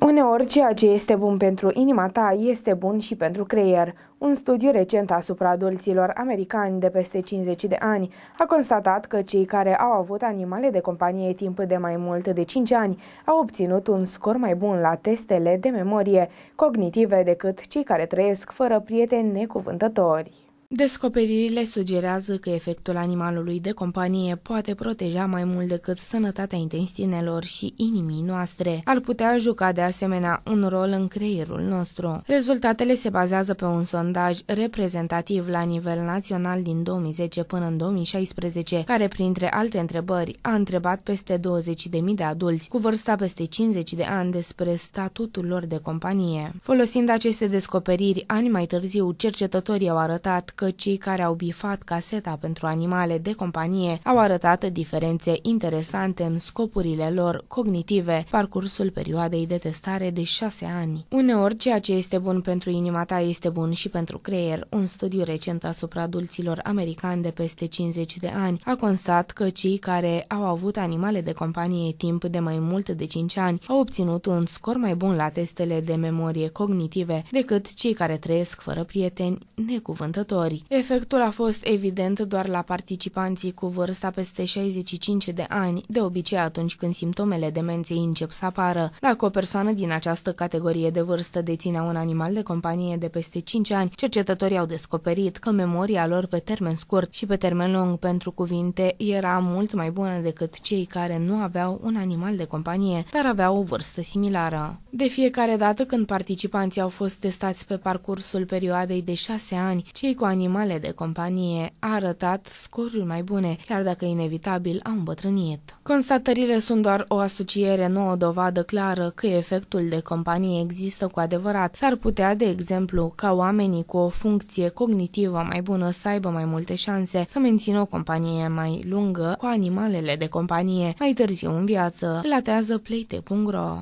Uneori, ceea ce este bun pentru inima ta este bun și pentru creier. Un studiu recent asupra adulților americani de peste 50 de ani a constatat că cei care au avut animale de companie timp de mai mult de 5 ani au obținut un scor mai bun la testele de memorie cognitive decât cei care trăiesc fără prieteni necuvântători. Descoperirile sugerează că efectul animalului de companie poate proteja mai mult decât sănătatea intestinelor și inimii noastre. Ar putea juca de asemenea un rol în creierul nostru. Rezultatele se bazează pe un sondaj reprezentativ la nivel național din 2010 până în 2016, care printre alte întrebări a întrebat peste 20.000 de adulți cu vârsta peste 50 de ani despre statutul lor de companie. Folosind aceste descoperiri, ani mai târziu, cercetătorii au arătat că cei care au bifat caseta pentru animale de companie au arătat diferențe interesante în scopurile lor cognitive parcursul perioadei de testare de șase ani. Uneori, ceea ce este bun pentru inima ta este bun și pentru creier. Un studiu recent asupra adulților americani de peste 50 de ani a constat că cei care au avut animale de companie timp de mai mult de 5 ani au obținut un scor mai bun la testele de memorie cognitive decât cei care trăiesc fără prieteni necuvântători țări. Efectul a fost evident doar la participanții cu vârsta peste 65 de ani, de obicei atunci când simptomele demenței încep să apară. Dacă o persoană din această categorie de vârstă deținea un animal de companie de peste 5 ani, cercetătorii au descoperit că memoria lor pe termen scurt și pe termen lung pentru cuvinte era mult mai bună decât cei care nu aveau un animal de companie, dar aveau o vârstă similară. De fiecare dată când participanții au fost testați pe parcursul perioadei de 6 ani, cei cu animal animale de companie a arătat scoruri mai bune, chiar dacă inevitabil au îmbătrânit. Constatările sunt doar o asociere nouă dovadă clară că efectul de companie există cu adevărat. S-ar putea, de exemplu, ca oamenii cu o funcție cognitivă mai bună să aibă mai multe șanse să mențină o companie mai lungă cu animalele de companie mai târziu în viață, relatează pleite.ro.